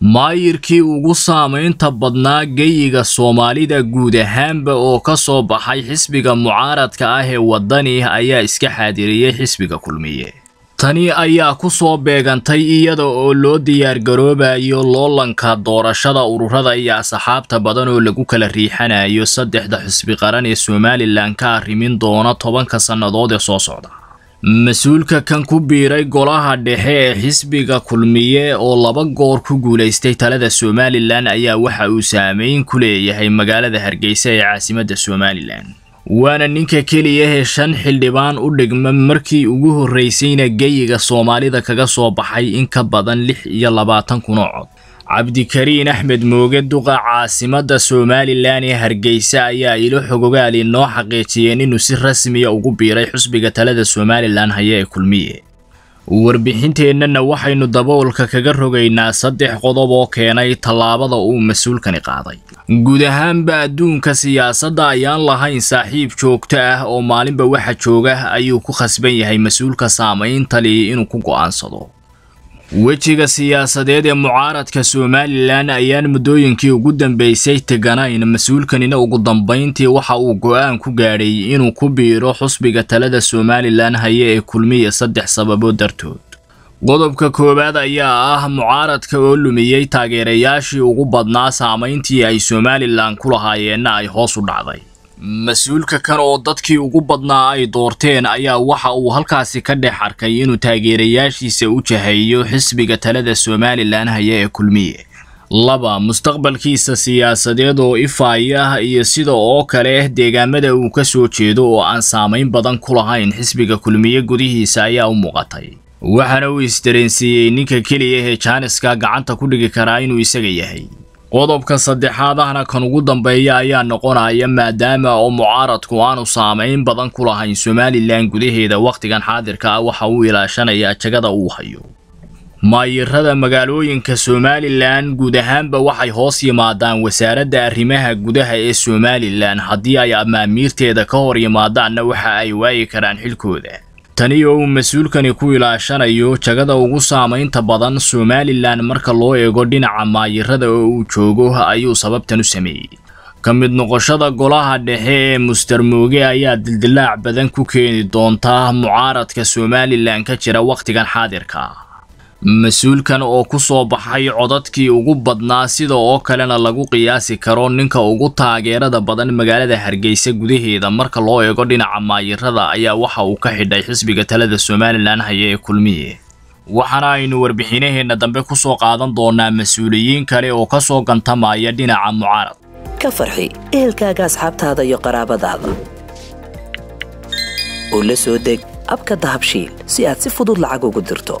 maayirkii ugu saamaynta badnaa geyiga soomaalida guud ahaanba oo ka soo baxay xisbiga mucaaradka ah ee waddani ayaa iska xaadiriyey xisbiga kulmiye tani ayaa ku soo beegantay iyada oo loo diyaargaroobayo loolanka doorashada ururada iyo asxaabta badan oo lagu kala riixanayo saddexda xisbi qaran ee somalilan ka arrimin doona tobanka sannadood ee soo socda mas-uulka kan ku biiray golaha dhexe ee xisbiga kulmiye oo laba goor ku guulaystay talada somalilan ayaa waxa uu saameyn ku leeyahay magaalada hargeysa ee caasimadda somalilan waana ninka keliya hee shan xildhibaan u dhigma markii ugu horreysayna geyiga soomaalida kaga soo baxay in ka badan lix iyo labaatan kun cod cabdikariin axmed mooge duqa caasimadda somalilan ee hargeysa ayaa ilo xogogaali noo xaqiijiyeen inuu si rasmiya ah ugu biiray xusbiga talada somalilan haya ee kulmiye warbixinteennana waxaynu daboolka kaga rogaynaa saddex qodob oo keenay tallaabada uu mas-uulkani qaaday guud ahaanba adduunka siyaasadda ayaan lahayn saaxiib joogto ah oo maalinba waxa jooga ah ayuu ku khasban yahay mas-uulka saamayntalii inuu ku go'aansado wejiga siyaasadeed ee mucaaradka somalilan ayaan muddooyinkii ugu dambeysay teganayn mas-uulkanina ugu dambayntii waxa uu go-aan ku gaadhay inuu ku biiro xusbiga talada somalilan haye ee kulmiya saddex sababood dartood qodobka koowaad ayaa ah mucaaradka oo lumiyey taageerayaashii ugu badnaa saamayntii ay somalilan ku lahaayeenna ay hoos u dhacday mas-uulka kan oo dadkii ugu badnaa ay doorteen ayaa waxa uu halkaasi ka dhex arkay inuu taageerayaashiisa u jaheeyo xisbiga talada somalilan haya ee kulmiye laba mustaqbalkiisa siyaasadeed oo ifaayah iyo sida oo kale deegaamada uu ka soo jeedo oo aan saamayn badan ku lahayn xisbiga kulmiye gudihiisa ayaa u muuqatay waxaana uu isdareensiiyey ninka keliya ee jaaniska gacanta ku dhigi karaa inuu isaga yahay qodobka saddexaad ahna kan ugu dambeeya ayaa noqonaya maadaama oo mucaaradku aanu saameyn badan ku lahayn somalilan gudaheeda wakhtigan xaadirka ah waxa uu ilaashanayaa jagada uu hayo maayirada magaalooyinka somalilan guud ahaanba waxay hoos yimaadaan wasaaradda arrimaha gudaha ee somalilan haddii ay amaamiirteeda ka hor yimaadaanna waxa ay waayi karaan xilkooda tani oo mas-uulkani ku ilaashanayo jagada ugu saamaynta badan somalilan marka loo eego dhinaca maayirada oo uu joogo ayuu sababtan u sameeyey ka mid noqoshada golaha dhexe ee muster mooge ayaa dildilaac badan ku keeni doonta mucaaradka somalilan ka jira wakhtigan xaadirka ah mas-uulkan oo ku soo baxay codadkii ugu badnaa sida oo kalena lagu qiyaasi karo ninka ugu taageerada badan magaalada hargeysa gudaheeda marka loo eego dhinaca maayirada ayaa waxa uu ka xidhay xisbiga talada somalilan haya ee kulmiye waxaana aynu warbixinaheenna dambe ku soo qaadan doonaa mas-uuliyiin kale oo ka soo gantamaya dhinaca mucaarad ka farxi ehelkaaga asxaabtaada iyo qaraabadaada oo soo deg abka dahabshiil si aad si fudud lacag ugu dirto